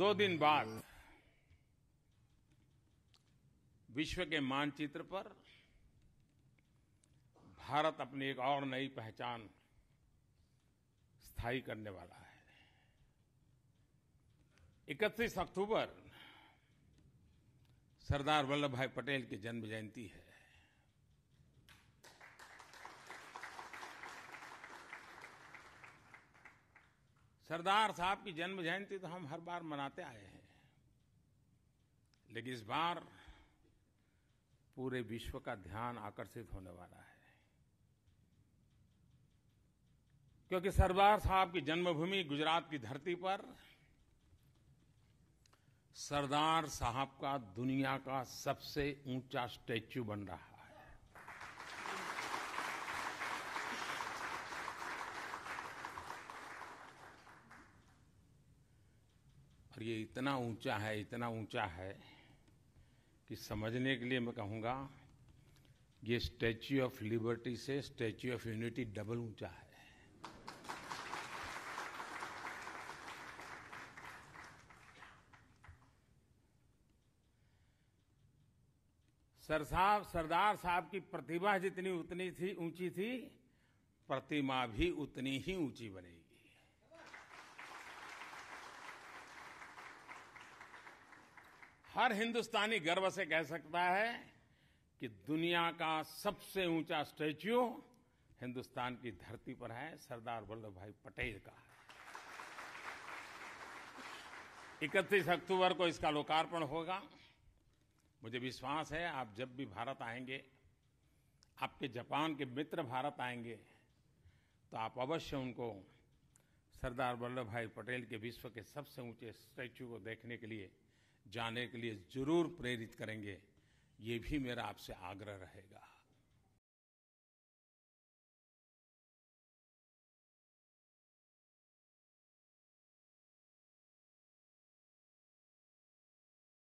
दो दिन बाद विश्व के मानचित्र पर भारत अपनी एक और नई पहचान स्थायी करने वाला है 31 अक्टूबर सरदार वल्लभ भाई पटेल की जन्म जयंती है सरदार साहब की जन्म जयंती तो हम हर बार मनाते आए हैं लेकिन इस बार पूरे विश्व का ध्यान आकर्षित होने वाला है क्योंकि सरदार साहब की जन्मभूमि गुजरात की धरती पर सरदार साहब का दुनिया का सबसे ऊंचा स्टैच्यू बन रहा है और ये इतना ऊंचा है इतना ऊंचा है कि समझने के लिए मैं कहूँगा ये स्टैच्यू ऑफ लिबर्टी से स्टैच्यू ऑफ यूनिटी डबल ऊंचा है सर साहब सरदार साहब की प्रतिभा जितनी उतनी थी ऊंची थी प्रतिमा भी उतनी ही ऊंची बनेगी हर हिंदुस्तानी गर्व से कह सकता है कि दुनिया का सबसे ऊंचा स्टैच्यू हिंदुस्तान की धरती पर है सरदार वल्लभ भाई पटेल का इकतीस अक्टूबर को इसका लोकार्पण होगा मुझे विश्वास है आप जब भी भारत आएंगे आपके जापान के मित्र भारत आएंगे तो आप अवश्य उनको सरदार वल्लभ भाई पटेल के विश्व के सबसे ऊंचे स्टैचू को देखने के लिए जाने के लिए जरूर प्रेरित करेंगे ये भी मेरा आपसे आग्रह रहेगा